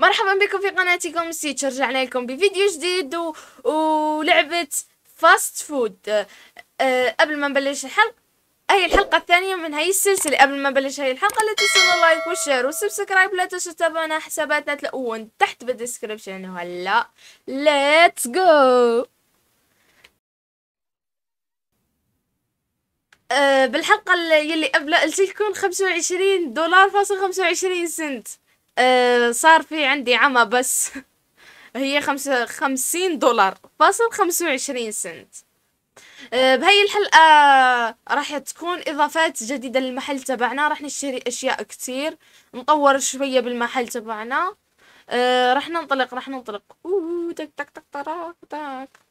مرحبا بكم في قناتكم سيتش رجعنا لكم بفيديو جديد و... ولعبة فاست أه، فود أه قبل ما نبلش الحلقة هي الحلقة الثانية من هاي السلسلة قبل ما نبلش هاي الحلقة لا تنسوا لايك وشير وسبسكرايب لا تنسوا تتابعونا حساباتنا تلاقوهم تحت بالدسكربشن وهلا ليتس جو أه، بالحلقة اللي قبل قلت لكم 25 دولار فاصل 25 سنت آه، صار في عندي عمى بس هي خمسة خمسين دولار فاصل خمسة وعشرين سنت آه، بهاي الحلقة راح تكون إضافات جديدة للمحل تبعنا راح نشتري أشياء كتير نطور شوية بالمحل تبعنا آه، راح ننطلق راح ننطلق أوه تك تك تك تك تك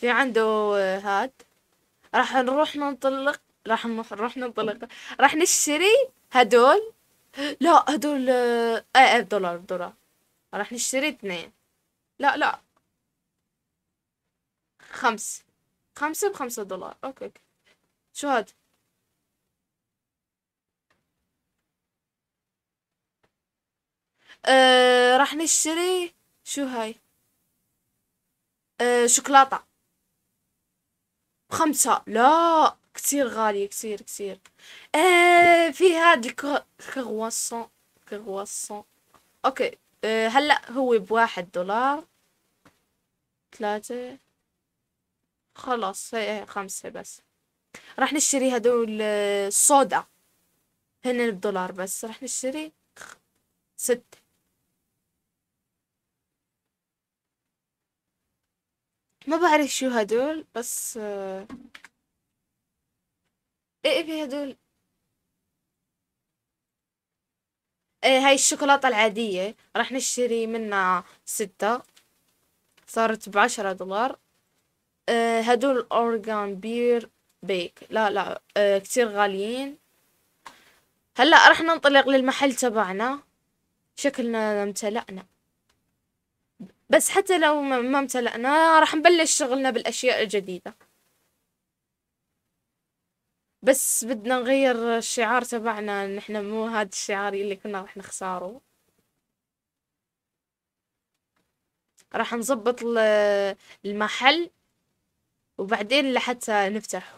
في عنده هاد راح نروح ننطلق راح نروح ننطلق راح نشتري هدول لا هدول ايه دولار دولار راح نشتري اثنين لا لا خمس خمسة بخمسة دولار اوكي, أوكي. شو هاد آه، راح نشتري شو هاي آه، شوكولاتة بخمسة لا كثير غالية كثير كثير آه في هاد الكرواسون كرواسون اوكي آه هلا هو بواحد دولار ثلاثة خلاص هي خمسة بس راح نشتري هدول الصودا آه، هن بدولار بس راح نشتري ستة ما بعرف شو هدول بس آه... ايه, إيه، في هدول ايه هاي الشوكولاتة العادية راح نشتري منها ستة صارت بعشرة دولار آه هدول اورجان بير بيك لا لا آه كتير غاليين هلا راح ننطلق للمحل تبعنا شكلنا امتلأنا بس حتى لو ما امتلأنا راح نبلش شغلنا بالأشياء الجديدة بس بدنا نغير الشعار تبعنا نحن مو هذا الشعار اللي كنا راح نخساره راح نظبط المحل وبعدين لحتى نفتحه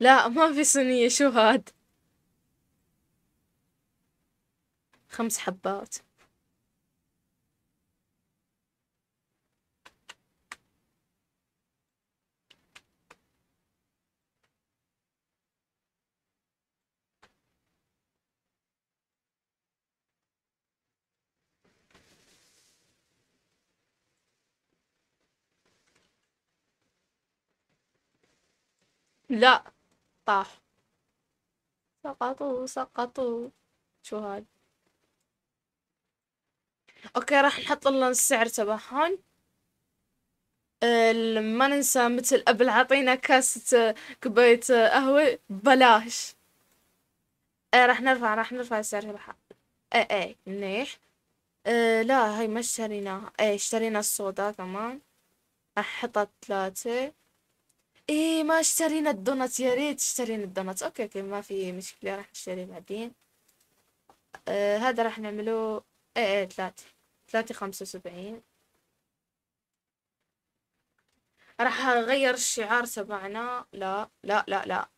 لا ما في صينية شو هاد خمس حبات لا طاح سقطوا سقطوا شو هاد اوكي راح نحط لنا السعر تبعهم ما ننسى مثل قبل عطينا كاسة كوباية قهوة بلاش اي راح نرفع راح نرفع السعر تبعها ايه ايه منيح آه لا هاي ما اشتريناها ايه اشترينا الصودا كمان راح نحطها ثلاثة ايه ما اشترينا الدونات يا ريت اشترينا الدونات اوكي اوكي ما في مشكله راح نشتري بعدين آه هذا راح نعمله ايه ايه ثلاثة ثلاثة خمسة وسبعين راح اغير الشعار تبعنا لا لا لا لا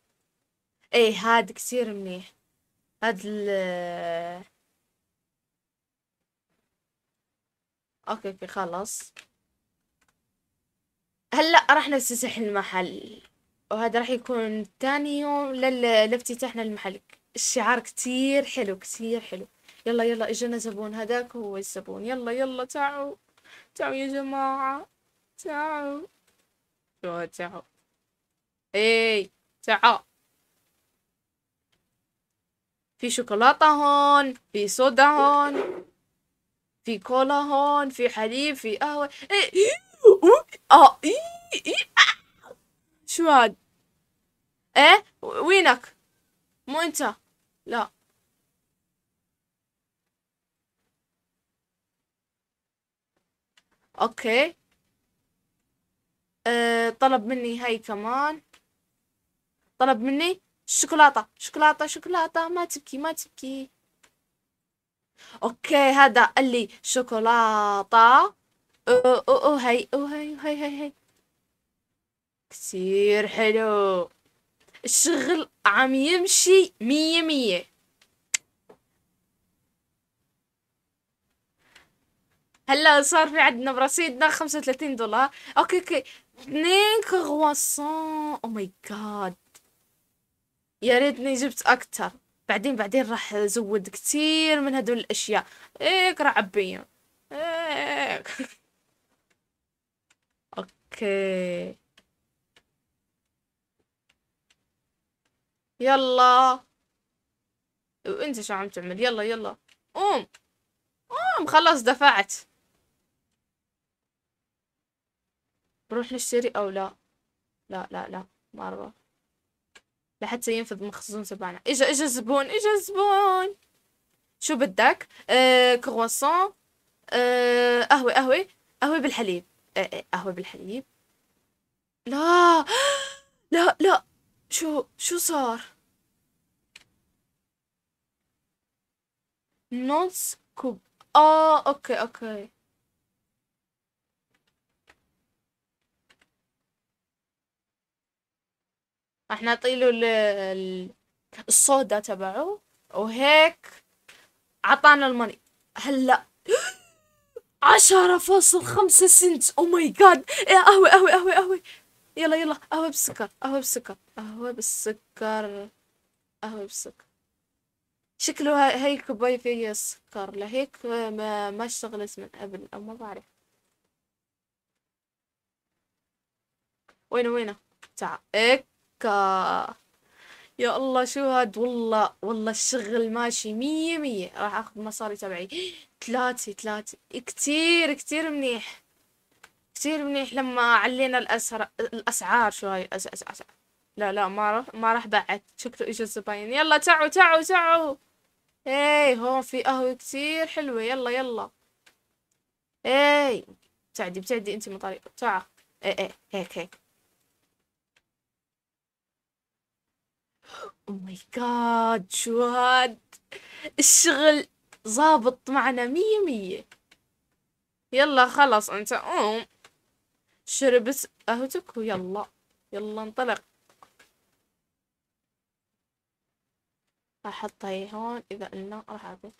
ايه هاد كثير منيح هاد ال آه، اوكي اوكي خلص هلا راح نفتتح المحل وهذا راح يكون ثاني يوم لافتتاحنا المحل الشعار كتير حلو كتير حلو يلا يلا اجانا زبون هذاك هو الزبون يلا يلا تعوا تعوا يا جماعة تعوا شو تعوا اي تعوا في شوكولاتة هون في صودا هون في كولا هون في حليب في قهوة إيه. شو هاد ايه وينك مو انت لا اوكي أه طلب مني هاي كمان طلب مني شوكولاتة شوكولاتة شوكولاتة ما تبكي ما تبكي اوكي هذا قال لي شوكولاتة اوه اوه اوه هاي اوه هاي هاي هاي هاي حلو الشغل عم يمشي مية مية هلا صار في عندنا برصيدنا خمسة وثلاثين دولار اوكي اوكي اثنين كغواسون او ماي جاد يا ريتني جبت اكتر بعدين بعدين راح ازود كثير من هدول الاشياء هيك رعبية هيك اوكي يلا وانت شو عم تعمل يلا يلا قوم قوم خلص دفعت بروح نشتري او لا لا لا لا ما اروح لحتى ينفذ مخزون تبعنا اجا اجا زبون اجا زبون شو بدك آه كرواسون آه قهوة قهوة قهوة بالحليب آه، آه، قهوة بالحليب لا لا لا شو شو صار نص كوب اه اوكي اوكي راح نعطيله ال... الصودا تبعه وهيك عطانا الماني هلا هل عشرة فاصل خمسة سنت او ماي جاد قهوة قهوة قهوة قهوة يلا يلا قهوة بالسكر قهوة بالسكر قهوة بالسكر قهوة بالسكر شكله هاي الكوباية فيها سكر لهيك ما ما اشتغلت من قبل او ما بعرف وينه وينه تعال اكا يا الله شو هاد والله والله الشغل ماشي مية مية راح اخذ مصاري تبعي ثلاثة ثلاثة كتير كتير منيح كتير منيح لما علينا الأسعار الأسعار شو هاي الاسعار لا لا ما راح ما راح بعد شكله اجوا الزباين يلا تعوا تعوا تعوا اي هون في قهوة كتير حلوة يلا يلا اي بتعدي بتعدي انت من طريق تعا اي اي هيك هيك او ماي جاد هاد الشغل ظابط معنا مية مية يلا خلاص انت قوم شربت قهوتك ويلا يلا انطلق راح احطها هون اذا قلنا راح اعطي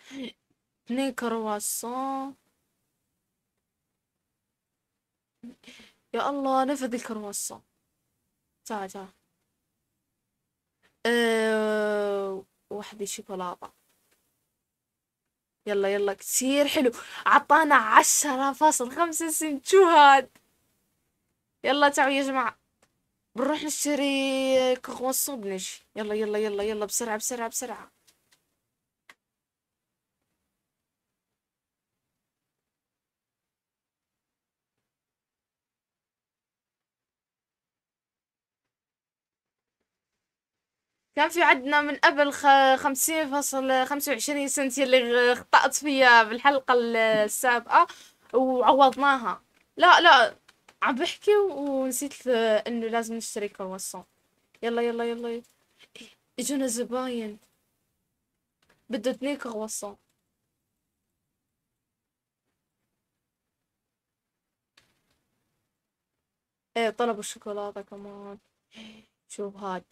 اثنين كرواسون يا الله نفذ الكرواسون تعال تعال أه... شوكولاتة يلا يلا كثير حلو عطانا عشرة فاصل خمسة سنت شو هاد يلا تعوا يا جماعة بنروح نشتري كغوصو بنجي يلا يلا يلا يلا بسرعة بسرعة بسرعة كان في عندنا من قبل خمسين فصل خمسة وعشرين سنت اللي اخطأت فيها بالحلقة السابقة وعوضناها لا لا عم بحكي ونسيت انه لازم نشتري كرواسون يلا يلا يلا اجونا زباين بده اثنين كرواسون ايه طلبوا الشوكولاتة كمان شوف هاد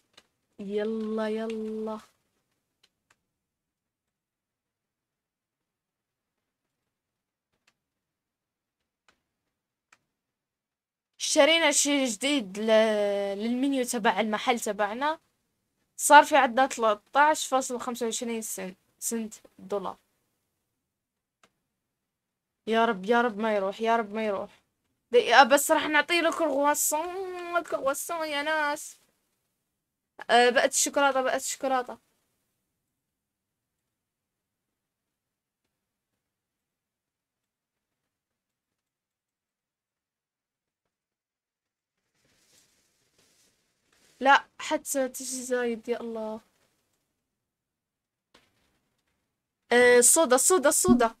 يلا يلا شرينا شي جديد للمنيو تبع المحل تبعنا صار في عندنا 13.25 سنت سنت دولار يا رب يا رب ما يروح يا رب ما يروح بس راح نعطيه لك الغواصون الكرواسون يا ناس آه، بقت الشوكولاته بقت الشوكولاته لا حتى تجي زايد يا الله آه الصودا الصودا الصودا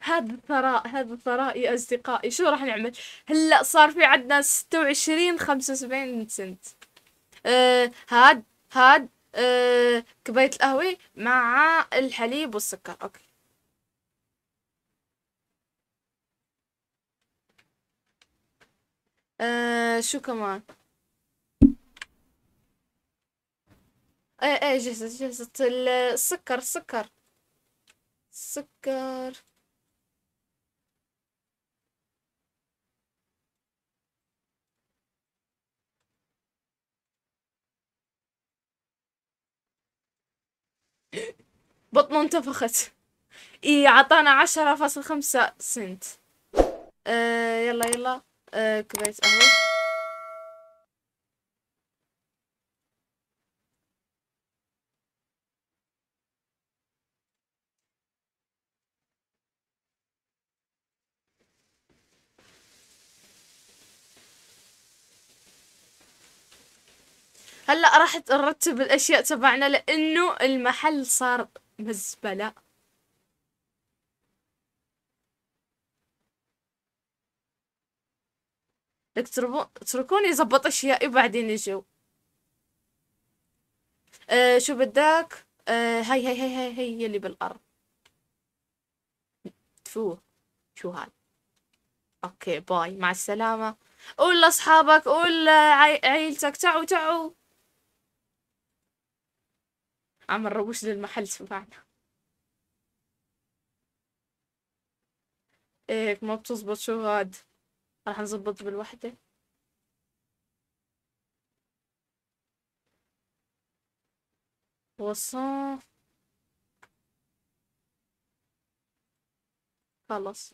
هذا الثراء هذا الثراء يا أصدقائي شو راح نعمل هلا صار في عندنا ستة وعشرين خمسة وسبعين سنت آه هاد هاد آه كباية القهوة مع الحليب والسكر أوكي آه شو كمان ايه ايه جهزت جهزت السكر السكر السكر بطنه انتفخت اي عطانا عشرة فاصل خمسة سنت آه يلا يلا آه كوباية قهوة هلا راح نرتب الاشياء تبعنا لانه المحل صار مزبلة لك تركوني زبط اشيائي وبعدين يجوا أه شو بدك أه هاي هاي هاي هاي هي اللي بالارض تفو شو هاي اوكي باي مع السلامة قول لاصحابك قول عيلتك تعو تعو عم نروش للمحل سمعنا ايه ما بتزبط شو غاد راح نزبط بالوحدة وصان خلص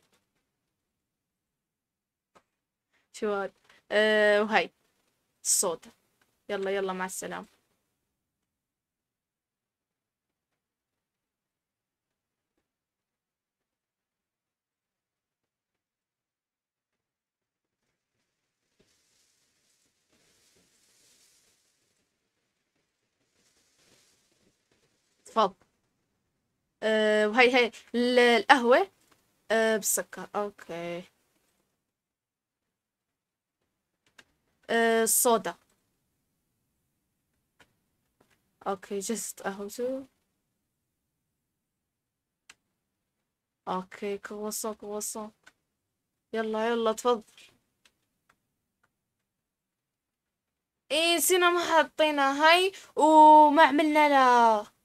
شو هاد أه وهاي الصوت يلا يلا مع السلامة تفضل أه وهي هي القهوة أه بالسكر اوكي أه الصودا اوكي جست قهوته اوكي كرواسون كرواسون يلا يلا تفضل ايه نسينا ما حطينا هاي وما عملنا لها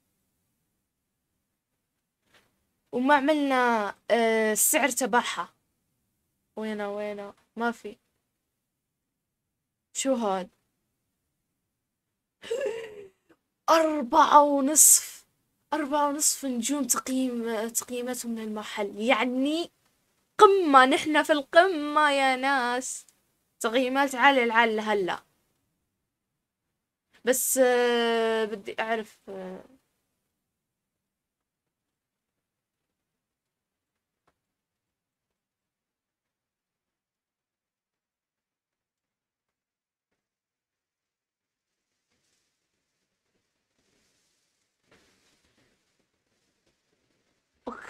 وما عملنا السعر آه، تبعها وينا وينا ما في شو هاد أربعة ونصف أربعة ونصف نجوم تقييم تقييماتهم للمحل يعني قمة نحن في القمة يا ناس تقييمات عالية العالية هلا بس آه، بدي أعرف آه،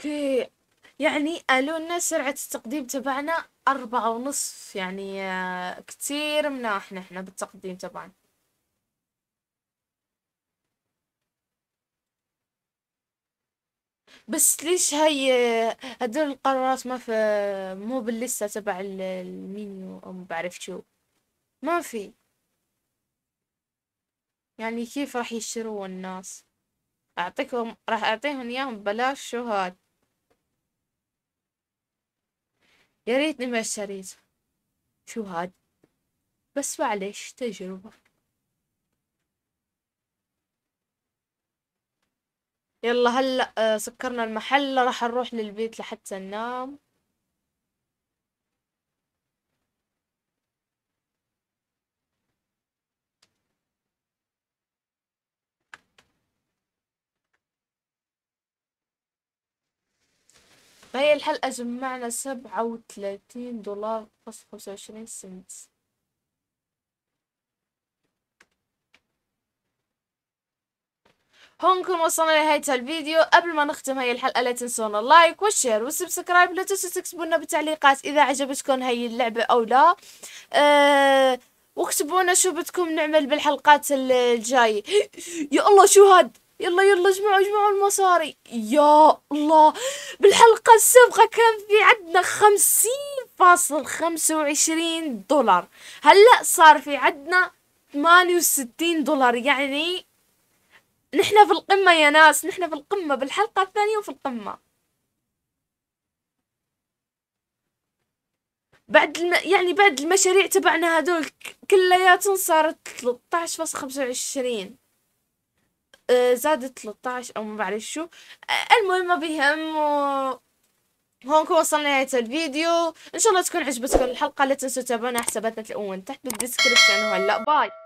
اوكي يعني لنا سرعة التقديم تبعنا أربعة ونصف يعني آه، كتير مناح نحن بالتقديم تبعنا بس ليش هاي آه، هدول القرارات ما في آه، مو باللستة تبع المينيو او ما بعرف شو ما في يعني كيف راح يشتروا الناس اعطيكم راح اعطيهم اياهم ببلاش شو هاد يا ريتني ما اشتريت شو هاد بس معلش تجربة يلا هلا آه، سكرنا المحل راح نروح للبيت لحتى ننام فهي الحلقة جمعنا سبعة وثلاثين دولار فاصل خمسة وعشرين سنت هون نكون وصلنا لنهاية الفيديو قبل ما نختم هاي الحلقة لا تنسونا اللايك والشير والسبسكرايب لا تنسوا تكتبوا لنا بالتعليقات إذا عجبتكم هاي اللعبة أو لا أه واكتبوا لنا شو بدكم نعمل بالحلقات الجاية يا الله شو هاد يلا يلا اجمعوا اجمعوا المصاري يا الله بالحلقة السابقة كان في عندنا خمسين فاصل خمسة وعشرين دولار هلأ صار في عندنا ثمانية وستين دولار يعني نحن في القمة يا ناس نحن في القمة بالحلقة الثانية وفي القمة بعد الم... يعني بعد المشاريع تبعنا هدول كلياتهم صارت 13.25 آه، زادت 13 او ما بعرف شو آه، المهم ما بهم و... هون كون وصلنا نهاية الفيديو ان شاء الله تكون عجبتكم الحلقة لا تنسوا تابعونا حساباتنا الأول تحت بالدسكريبشن وهلا باي